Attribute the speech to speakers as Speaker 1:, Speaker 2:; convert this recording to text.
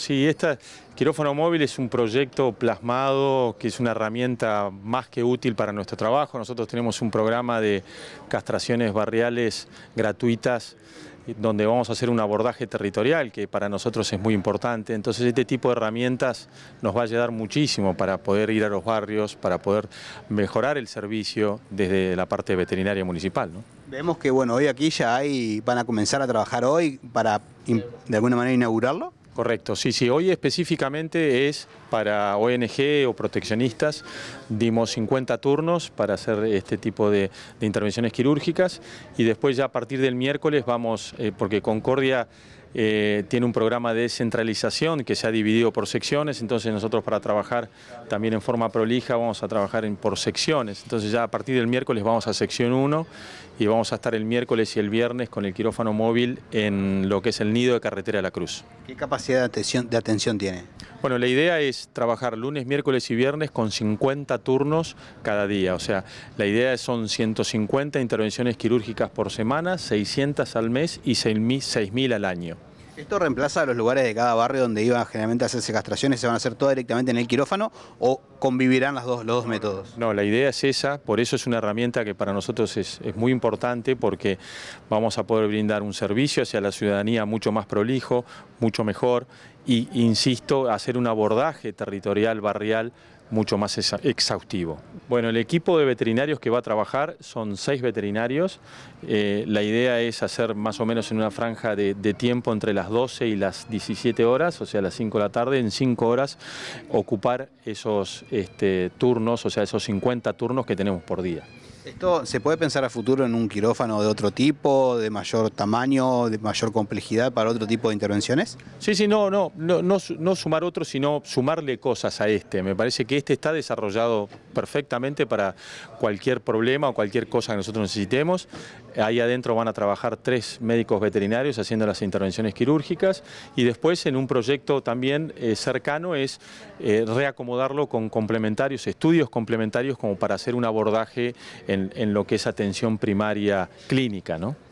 Speaker 1: Sí, esta quirófano móvil es un proyecto plasmado que es una herramienta más que útil para nuestro trabajo. Nosotros tenemos un programa de castraciones barriales gratuitas eh, donde vamos a hacer un abordaje territorial que para nosotros es muy importante. Entonces este tipo de herramientas nos va a ayudar muchísimo para poder ir a los barrios, para poder mejorar el servicio desde la parte veterinaria municipal.
Speaker 2: Vemos que bueno, hoy aquí ya hay, van a comenzar a trabajar hoy para de alguna manera inaugurarlo.
Speaker 1: Correcto, sí, sí. Hoy específicamente es para ONG o proteccionistas. Dimos 50 turnos para hacer este tipo de, intervenciones quirúrgicas y después ya a partir del miércoles vamos, eh, porque Concordia eh, tiene un programa de descentralización que se ha dividido por secciones, entonces nosotros para trabajar también en forma prolija vamos a trabajar por secciones, entonces ya a partir del miércoles vamos a sección 1 y vamos a estar el miércoles y el viernes con el quirófano móvil en lo que es el nido de Carretera de la Cruz.
Speaker 2: ¿Qué capacidad de atención, de atención tiene?
Speaker 1: Bueno, la idea es trabajar lunes, miércoles y viernes con 50 turnos cada día, o sea, la idea son 150 intervenciones quirúrgicas por semana, 600 al mes y 6.000 al año.
Speaker 2: ¿Esto reemplaza los lugares de cada barrio donde iban generalmente a hacerse castraciones? ¿Se van a hacer todas directamente en el quirófano
Speaker 1: o convivirán las dos, los dos métodos? No, la idea es esa, por eso es una herramienta que para nosotros es, es muy importante porque vamos a poder brindar un servicio hacia la ciudadanía mucho más prolijo, mucho mejor y, insisto, hacer un abordaje territorial, barrial, mucho más exhaustivo. Bueno, el equipo de veterinarios que va a trabajar son seis veterinarios. Eh, la idea es hacer más o menos en una franja de, tiempo entre las 12 y las 17 horas, o sea, las 5 de la tarde, en 5 horas ocupar esos este, turnos, o sea, esos 50 turnos que tenemos por día.
Speaker 2: ¿Esto se puede pensar a futuro en un quirófano de otro tipo,
Speaker 1: de mayor tamaño, de mayor complejidad para otro tipo de intervenciones? Sí, sí, no, no, no, no, sumar otro, sino sumarle cosas a este. Me parece que este está desarrollado perfectamente para cualquier problema o cualquier cosa que nosotros necesitemos. Ahí adentro van a trabajar tres médicos veterinarios haciendo las intervenciones quirúrgicas y después en un proyecto también eh, cercano es eh, reacomodarlo con complementarios, estudios complementarios como para hacer un abordaje en en, lo que es atención primaria clínica, ¿no?